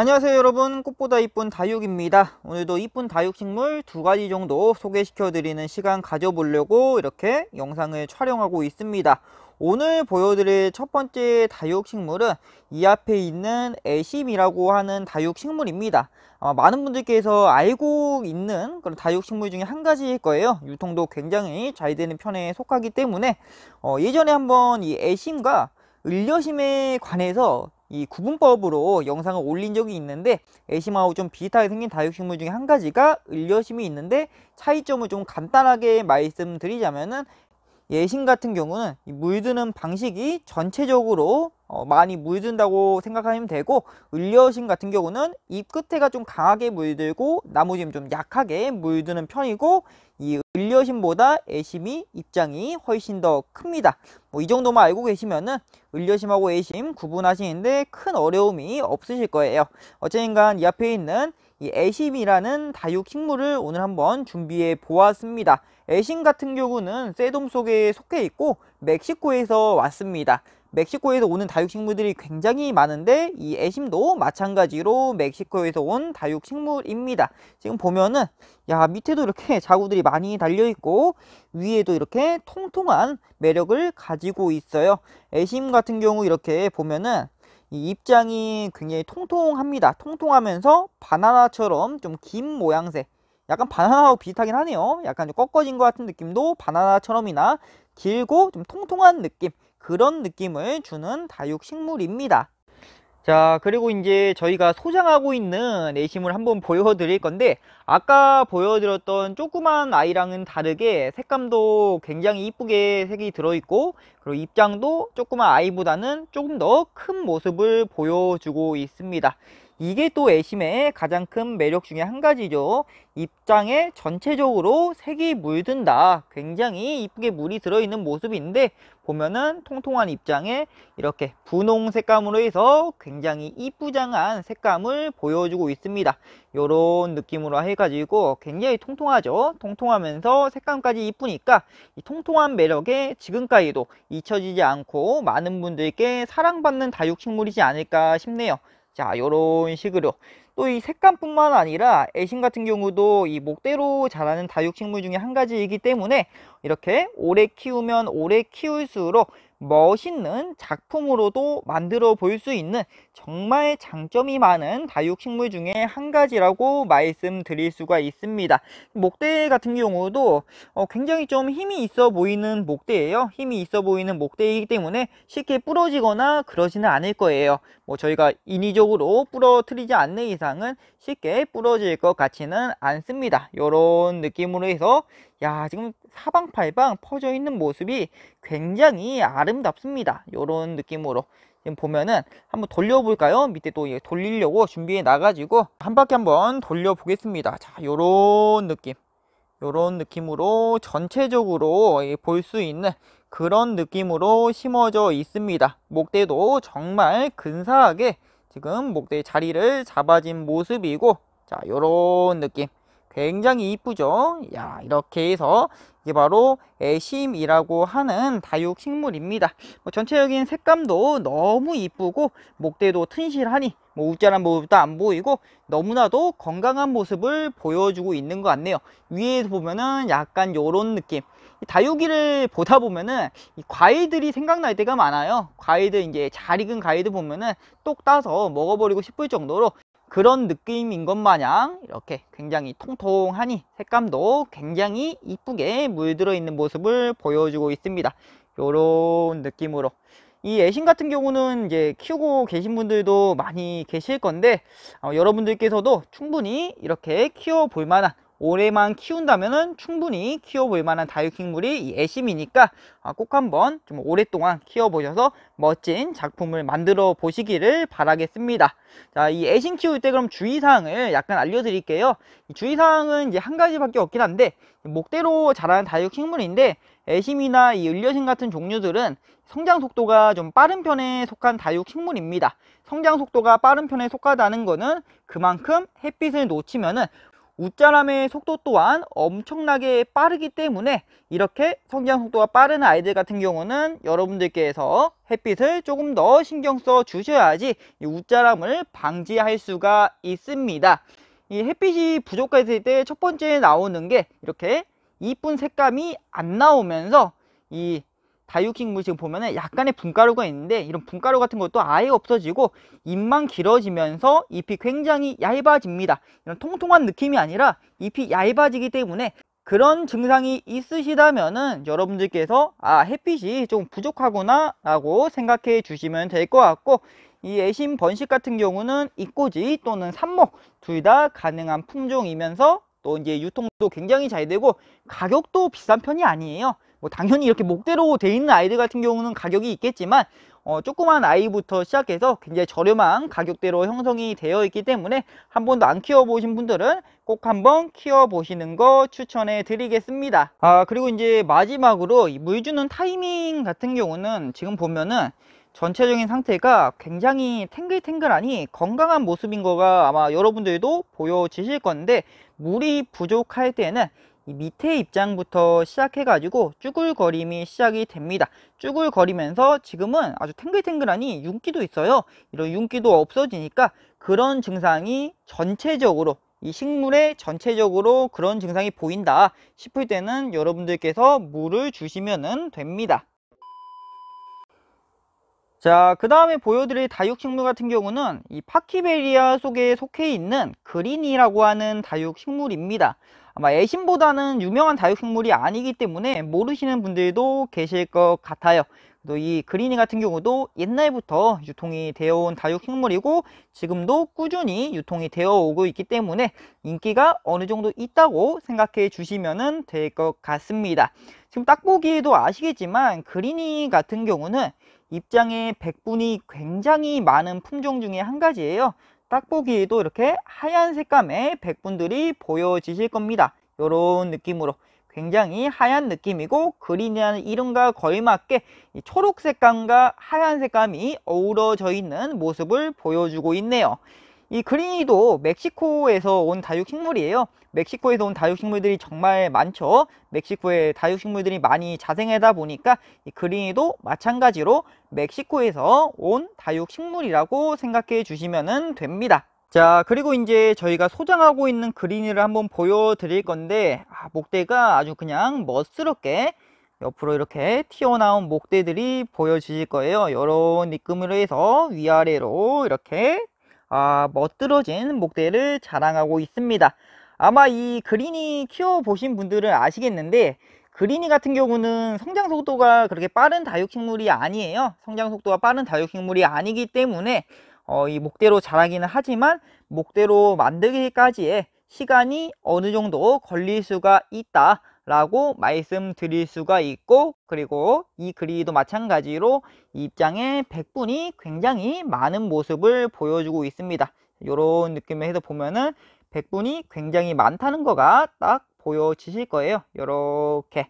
안녕하세요 여러분 꽃보다 이쁜 다육입니다 오늘도 이쁜 다육식물 두 가지 정도 소개시켜 드리는 시간 가져보려고 이렇게 영상을 촬영하고 있습니다 오늘 보여드릴 첫 번째 다육식물은 이 앞에 있는 애심이라고 하는 다육식물입니다. 아마 많은 분들께서 알고 있는 그런 다육식물 중에 한 가지일 거예요. 유통도 굉장히 잘 되는 편에 속하기 때문에 어, 예전에 한번 이 애심과 을려심에 관해서 이 구분법으로 영상을 올린 적이 있는데 애심하고 좀 비슷하게 생긴 다육식물 중에 한 가지가 을려심이 있는데 차이점을 좀 간단하게 말씀드리자면은 예신 같은 경우는 물드는 방식이 전체적으로 어, 많이 물든다고 생각하면 되고 을려신 같은 경우는 잎 끝에가 좀 강하게 물들고 나머지는 좀 약하게 물드는 편이고 이 을려심보다 애심이 입장이 훨씬 더 큽니다. 뭐 이 정도만 알고 계시면은 을려심하고 애심 구분하시는데 큰 어려움이 없으실 거예요. 어쨌든 간이 앞에 있는 이 애심이라는 다육 식물을 오늘 한번 준비해 보았습니다. 애심 같은 경우는 세돔 속에 속해 있고 멕시코에서 왔습니다. 멕시코에서 오는 다육식물들이 굉장히 많은데 이 애심도 마찬가지로 멕시코에서 온 다육식물입니다. 지금 보면은 야 밑에도 이렇게 자구들이 많이 달려있고 위에도 이렇게 통통한 매력을 가지고 있어요. 애심 같은 경우 이렇게 보면은 이 입장이 굉장히 통통합니다. 통통하면서 바나나처럼 좀 긴 모양새 약간 바나나하고 비슷하긴 하네요. 약간 좀 꺾어진 것 같은 느낌도 바나나처럼이나 길고 좀 통통한 느낌 그런 느낌을 주는 다육식물입니다. 자 그리고 이제 저희가 소장하고 있는 내심을 한번 보여드릴 건데 아까 보여드렸던 조그만 아이랑은 다르게 색감도 굉장히 이쁘게 색이 들어있고 그리고 입장도 조그만 아이보다는 조금 더 큰 모습을 보여주고 있습니다 이게 또 애심의 가장 큰 매력 중에 한 가지죠. 입장에 전체적으로 색이 물든다. 굉장히 이쁘게 물이 들어있는 모습인데 보면은 통통한 입장에 이렇게 분홍 색감으로 해서 굉장히 이쁘장한 색감을 보여주고 있습니다. 이런 느낌으로 해가지고 굉장히 통통하죠. 통통하면서 색감까지 이쁘니까 이 통통한 매력에 지금까지도 잊혀지지 않고 많은 분들께 사랑받는 다육식물이지 않을까 싶네요. 자 요런 식으로 또 이 색감뿐만 아니라 애심 같은 경우도 이 목대로 자라는 다육식물 중에 한 가지이기 때문에 이렇게 오래 키우면 오래 키울수록 멋있는 작품으로도 만들어 볼 수 있는 정말 장점이 많은 다육식물 중에 한 가지라고 말씀드릴 수가 있습니다. 목대 같은 경우도 어, 굉장히 좀 힘이 있어 보이는 목대예요. 힘이 있어 보이는 목대이기 때문에 쉽게 부러지거나 그러지는 않을 거예요. 뭐 저희가 인위적으로 부러뜨리지 않는 이상은 쉽게 부러질 것 같지는 않습니다. 이런 느낌으로 해서 야 지금 사방팔방 퍼져 있는 모습이 굉장히 아름답습니다 요런 느낌으로 지금 보면은 한번 돌려볼까요 밑에 또 돌리려고 준비해 나가지고 한 바퀴 한번 돌려보겠습니다 자요런 느낌 요런 느낌으로 전체적으로 볼 수 있는 그런 느낌으로 심어져 있습니다 목대도 정말 근사하게 지금 목대 자리를 잡아진 모습이고 자 요런 느낌 굉장히 이쁘죠? 야, 이렇게 해서 이게 바로 애심이라고 하는 다육 식물입니다. 뭐 전체적인 색감도 너무 이쁘고 목대도 튼실하니 뭐 웃자란 모습도 안 보이고 너무나도 건강한 모습을 보여주고 있는 것 같네요. 위에서 보면은 약간 요런 느낌. 다육이를 보다 보면은 과일들이 생각날 때가 많아요. 과일들 이제 잘 익은 과일들 보면은 똑 따서 먹어버리고 싶을 정도로 그런 느낌인 것 마냥 이렇게 굉장히 통통하니 색감도 굉장히 이쁘게 물들어 있는 모습을 보여주고 있습니다. 이런 느낌으로 이 애신 같은 경우는 이제 키우고 계신 분들도 많이 계실 건데 어, 여러분들께서도 충분히 이렇게 키워 볼 만한 올해만 키운다면 충분히 키워볼 만한 다육식물이 애심이니까 아, 꼭 한번 좀 오랫동안 키워보셔서 멋진 작품을 만들어 보시기를 바라겠습니다. 자, 이 애심 키울 때 그럼 주의사항을 약간 알려드릴게요. 주의사항은 이제 한 가지밖에 없긴 한데 목대로 자라는 다육식물인데 애심이나 이 을려심 같은 종류들은 성장 속도가 좀 빠른 편에 속한 다육 식물입니다. 성장 속도가 빠른 편에 속하다는 것은 그만큼 햇빛을 놓치면은 웃자람의 속도 또한 엄청나게 빠르기 때문에 이렇게 성장 속도가 빠른 아이들 같은 경우는 여러분들께서 햇빛을 조금 더 신경 써 주셔야지 웃자람을 방지할 수가 있습니다. 이 햇빛이 부족했을 때 첫 번째 나오는 게 이렇게 이쁜 색감이 안 나오면서 이 다육식물 지 보면은 약간의 분가루가 있는데 이런 분가루 같은 것도 아예 없어지고 잎만 길어지면서 잎이 굉장히 얇아집니다. 이런 통통한 느낌이 아니라 잎이 얇아지기 때문에 그런 증상이 있으시다면은 여러분들께서 아 햇빛이 좀 부족하구나 라고 생각해 주시면 될 것 같고 이 애심 번식 같은 경우는 잎꽂이 또는 삽목 둘 다 가능한 품종이면서 또 이제 유통도 굉장히 잘 되고 가격도 비싼 편이 아니에요. 뭐 당연히 이렇게 목대로 돼 있는 아이들 같은 경우는 가격이 있겠지만 어, 조그만 아이부터 시작해서 굉장히 저렴한 가격대로 형성이 되어 있기 때문에 한 번도 안 키워보신 분들은 꼭 한번 키워보시는 거 추천해 드리겠습니다 아 그리고 이제 마지막으로 물 주는 타이밍 같은 경우는 지금 보면은 전체적인 상태가 굉장히 탱글탱글하니 건강한 모습인 거가 아마 여러분들도 보여지실 건데 물이 부족할 때는 밑에 입장부터 시작해가지고 쭈글거림이 시작이 됩니다. 쭈글거리면서 지금은 아주 탱글탱글하니 윤기도 있어요. 이런 윤기도 없어지니까 그런 증상이 전체적으로 이 식물에 전체적으로 그런 증상이 보인다 싶을 때는 여러분들께서 물을 주시면 됩니다. 자, 그 다음에 보여드릴 다육식물 같은 경우는 이 파키베리아 속에 속해 있는 그린이라고 하는 다육식물입니다. 아마 애신보다는 유명한 다육식물이 아니기 때문에 모르시는 분들도 계실 것 같아요 또 이 그린이 같은 경우도 옛날부터 유통이 되어온 다육식물이고 지금도 꾸준히 유통이 되어오고 있기 때문에 인기가 어느 정도 있다고 생각해 주시면 될 것 같습니다 지금 딱 보기에도 아시겠지만 그린이 같은 경우는 입장에 백분이 굉장히 많은 품종 중에 한 가지예요 딱 보기에도 이렇게 하얀 색감의 백분들이 보여지실 겁니다. 이런 느낌으로 굉장히 하얀 느낌이고 그린이라는 이름과 걸맞게 초록 색감과 하얀 색감이 어우러져 있는 모습을 보여주고 있네요. 이 그린이도 멕시코에서 온 다육식물이에요 멕시코에서 온 다육식물들이 정말 많죠 멕시코에 다육식물들이 많이 자생하다 보니까 이 그린이도 마찬가지로 멕시코에서 온 다육식물이라고 생각해 주시면 됩니다 자 그리고 이제 저희가 소장하고 있는 그린이를 한번 보여 드릴 건데 아, 목대가 아주 그냥 멋스럽게 옆으로 이렇게 튀어나온 목대들이 보여질 거예요 이런 느낌으로 해서 위아래로 이렇게 아, 멋들어진 목대를 자랑하고 있습니다. 아마 이 그린이 키워보신 분들은 아시겠는데 그린이 같은 경우는 성장 속도가 그렇게 빠른 다육식물이 아니에요. 성장 속도가 빠른 다육식물이 아니기 때문에 어, 이 목대로 자라기는 하지만 목대로 만들기까지의 시간이 어느 정도 걸릴 수가 있다 라고 말씀드릴 수가 있고 그리고 이그리도 마찬가지로 입장에 백분이 굉장히 많은 모습을 보여주고 있습니다. 이런 느낌에 해서 보면은 백분이 굉장히 많다는 거가 딱 보여지실 거예요. 이렇게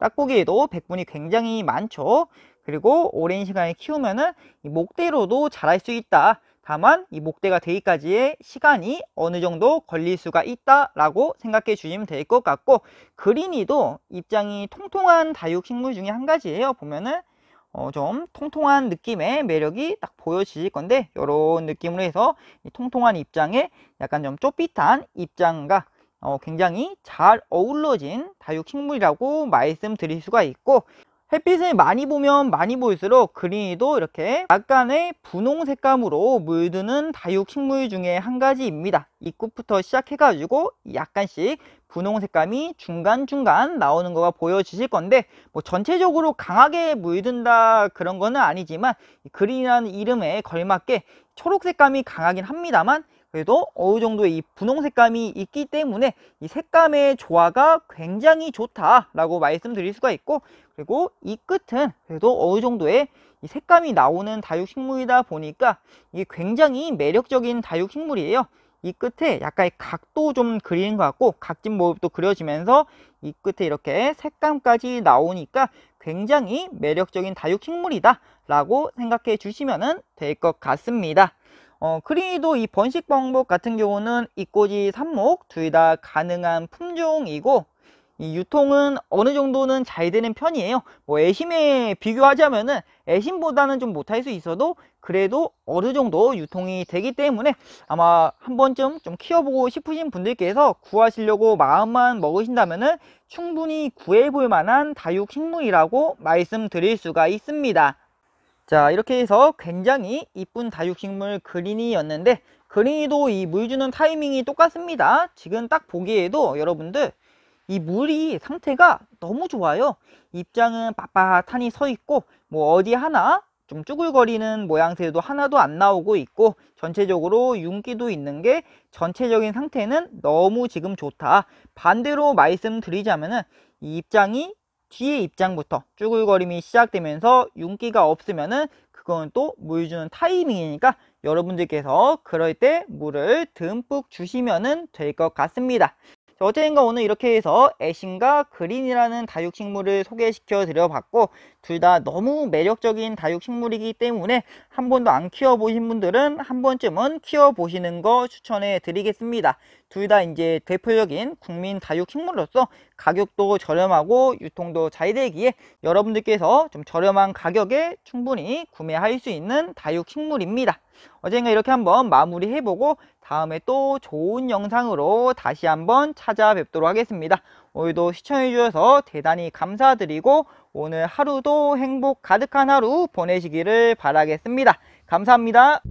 딱 보기에도 백분이 굉장히 많죠. 그리고 오랜 시간에 키우면은 목대로도 자랄 수 있다. 다만 이 목대가 되기까지의 시간이 어느 정도 걸릴 수가 있다라고 생각해 주시면 될 것 같고 그린이도 입장이 통통한 다육 식물 중에 한 가지예요. 보면은 어, 좀 통통한 느낌의 매력이 딱 보여지실 건데 이런 느낌으로 해서 통통한 입장에 약간 좀 쫄빗한 입장과 어, 굉장히 잘 어우러진 다육 식물이라고 말씀드릴 수가 있고 햇빛을 많이 보면 많이 보일수록 그린이도 이렇게 약간의 분홍 색감으로 물드는 다육 식물 중에 한 가지입니다. 입구부터 시작해가지고 약간씩 분홍 색감이 중간중간 나오는 거가 보여지실 건데 뭐 전체적으로 강하게 물든다 그런 거는 아니지만 그린이라는 이름에 걸맞게 초록 색감이 강하긴 합니다만 그래도 어느 정도의 이 분홍 색감이 있기 때문에 이 색감의 조화가 굉장히 좋다라고 말씀드릴 수가 있고 그리고 이 끝은 그래도 어느 정도의 이 색감이 나오는 다육식물이다 보니까 이게 굉장히 매력적인 다육식물이에요. 이 끝에 약간 의 각도 좀 그리는 것 같고 각진 모습도 그려지면서 이 끝에 이렇게 색감까지 나오니까 굉장히 매력적인 다육식물이다 라고 생각해 주시면 될 것 같습니다. 어, 크리니도 이 번식 방법 같은 경우는 잎꽂이 삽목 둘 다 가능한 품종이고 이 유통은 어느 정도는 잘 되는 편이에요 뭐 애심에 비교하자면은 애심보다는 좀 못할 수 있어도 그래도 어느 정도 유통이 되기 때문에 아마 한 번쯤 좀 키워보고 싶으신 분들께서 구하시려고 마음만 먹으신다면은 충분히 구해볼 만한 다육 식물이라고 말씀드릴 수가 있습니다 자 이렇게 해서 굉장히 이쁜 다육식물 그린이였는데 그린이도 이 물 주는 타이밍이 똑같습니다 지금 딱 보기에도 여러분들 이 물이 상태가 너무 좋아요 입장은 빳빳하니 서 있고 뭐 어디 하나 좀 쭈글거리는 모양새도 하나도 안 나오고 있고 전체적으로 윤기도 있는 게 전체적인 상태는 너무 지금 좋다 반대로 말씀드리자면은 이 입장이 뒤에 입장부터 쭈글거림이 시작되면서 윤기가 없으면은 그건 또 물 주는 타이밍이니까 여러분들께서 그럴 때 물을 듬뿍 주시면될 것 같습니다. 어제인가 오늘 이렇게 해서 애신과 그린이라는 다육식물을 소개시켜 드려봤고 둘 다 너무 매력적인 다육식물이기 때문에 한 번도 안 키워보신 분들은 한 번쯤은 키워보시는 거 추천해 드리겠습니다. 둘다 이제 대표적인 국민 다육 식물로서 가격도 저렴하고 유통도 잘 되기에 여러분들께서 좀 저렴한 가격에 충분히 구매할 수 있는 다육 식물입니다. 어젠가 이렇게 한번 마무리해보고 다음에 또 좋은 영상으로 다시 한번 찾아뵙도록 하겠습니다. 오늘도 시청해주셔서 대단히 감사드리고 오늘 하루도 행복 가득한 하루 보내시기를 바라겠습니다. 감사합니다.